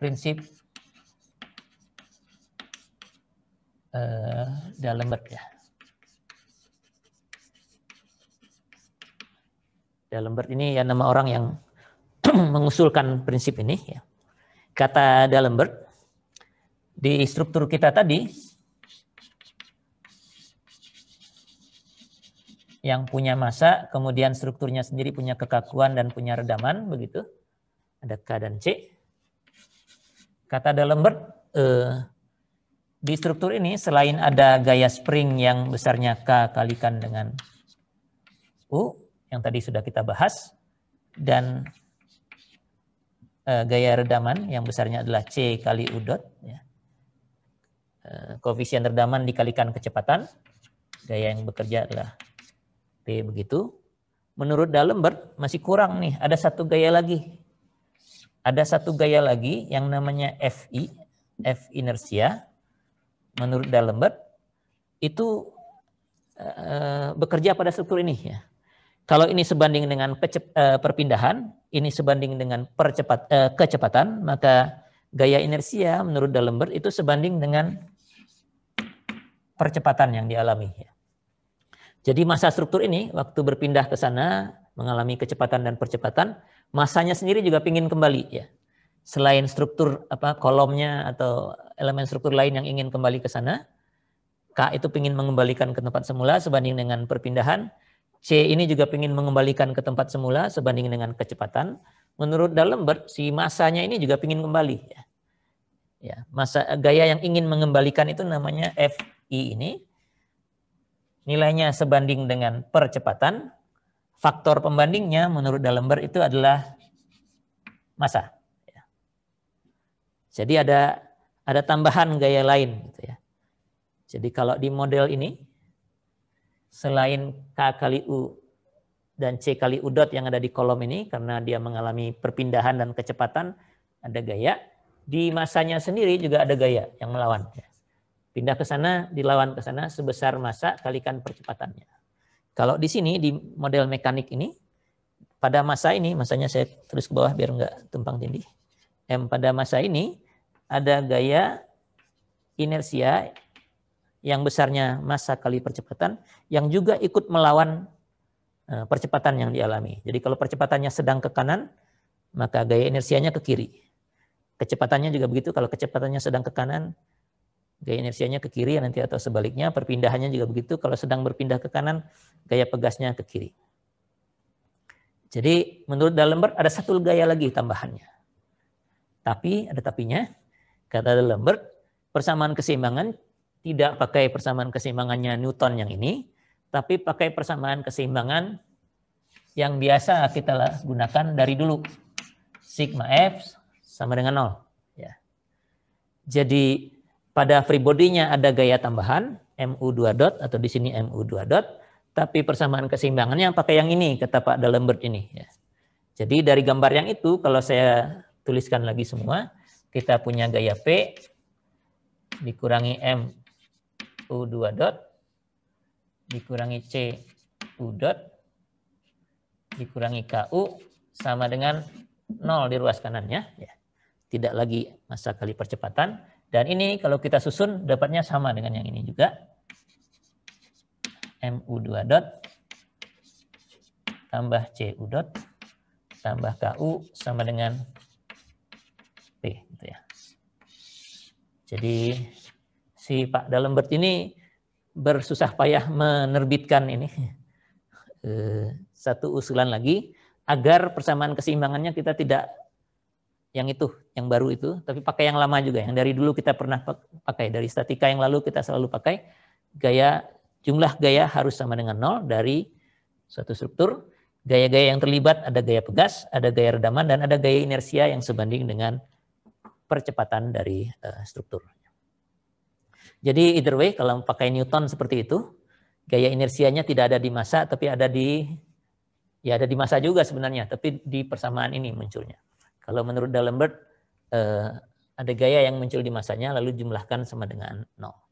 prinsip uh, eh, D'Alembert ya. D'Alembert ini ya nama orang yang mengusulkan prinsip ini ya. Kata D'Alembert di struktur kita tadi yang punya masa, kemudian strukturnya sendiri punya kekakuan dan punya redaman begitu. Ada K dan C. Kata D'Alembert, eh, di struktur ini selain ada gaya spring yang besarnya K kalikan dengan U, yang tadi sudah kita bahas, dan eh, gaya redaman yang besarnya adalah C kali U dot. Ya. Eh, koefisien redaman dikalikan kecepatan, gaya yang bekerja adalah P begitu. Menurut D'Alembert masih kurang nih, ada satu gaya lagi ada satu gaya lagi yang namanya FI, F inersia. Menurut D'Alembert itu eh, bekerja pada struktur ini ya. Kalau ini sebanding dengan eh, perpindahan, ini sebanding dengan percepat eh, kecepatan, maka gaya inersia menurut D'Alembert itu sebanding dengan percepatan yang dialami ya. Jadi masa struktur ini waktu berpindah ke sana mengalami kecepatan dan percepatan, masanya sendiri juga ingin kembali ya. Selain struktur apa kolomnya atau elemen struktur lain yang ingin kembali ke sana, K itu ingin mengembalikan ke tempat semula sebanding dengan perpindahan. C ini juga ingin mengembalikan ke tempat semula sebanding dengan kecepatan. Menurut D'Alembert, si masanya ini juga ingin kembali. Ya. ya, masa gaya yang ingin mengembalikan itu namanya FI ini. Nilainya sebanding dengan percepatan faktor pembandingnya menurut Dalember itu adalah masa. Jadi ada ada tambahan gaya lain gitu ya. Jadi kalau di model ini selain K kali U dan C kali U dot yang ada di kolom ini karena dia mengalami perpindahan dan kecepatan ada gaya di masanya sendiri juga ada gaya yang melawan. Pindah ke sana, dilawan ke sana sebesar masa kalikan percepatannya. Kalau di sini di model mekanik ini pada masa ini, masanya saya terus ke bawah biar nggak tumpang tindih. M pada masa ini ada gaya inersia yang besarnya masa kali percepatan yang juga ikut melawan eh, percepatan yang dialami. Jadi kalau percepatannya sedang ke kanan, maka gaya inersianya ke kiri. Kecepatannya juga begitu, kalau kecepatannya sedang ke kanan, gaya inersianya ke kiri nanti atau sebaliknya, perpindahannya juga begitu. Kalau sedang berpindah ke kanan, gaya pegasnya ke kiri. Jadi menurut D'Alembert ada satu gaya lagi tambahannya. Tapi, ada tapinya, kata D'Alembert, persamaan keseimbangan tidak pakai persamaan keseimbangannya Newton yang ini, tapi pakai persamaan keseimbangan yang biasa kita gunakan dari dulu. Sigma F sama dengan nol. Ya. Jadi pada free body-nya ada gaya tambahan MU2 dot atau di sini MU2 dot, tapi persamaan keseimbangannya pakai yang ini kata Pak D'Alembert ini ya. Jadi dari gambar yang itu kalau saya tuliskan lagi semua, kita punya gaya P dikurangi M U2 dot dikurangi C U dot dikurangi KU sama dengan 0 di ruas kanannya ya. Tidak lagi masa kali percepatan dan ini kalau kita susun dapatnya sama dengan yang ini juga. MU2 dot tambah CU dot tambah KU sama dengan P. Gitu ya. Jadi si Pak Dalembert ini bersusah payah menerbitkan ini eh, satu usulan lagi agar persamaan keseimbangannya kita tidak yang itu, yang baru itu, tapi pakai yang lama juga, yang dari dulu kita pernah pakai, dari statika yang lalu kita selalu pakai, gaya jumlah gaya harus sama dengan nol dari suatu struktur, gaya-gaya yang terlibat ada gaya pegas, ada gaya redaman, dan ada gaya inersia yang sebanding dengan percepatan dari eh, struktur. Jadi either way, kalau pakai Newton seperti itu, gaya inersianya tidak ada di masa, tapi ada di, ya ada di masa juga sebenarnya, tapi di persamaan ini munculnya. Kalau menurut D'Alembert, eh, ada gaya yang muncul di masanya lalu jumlahkan sama dengan nol.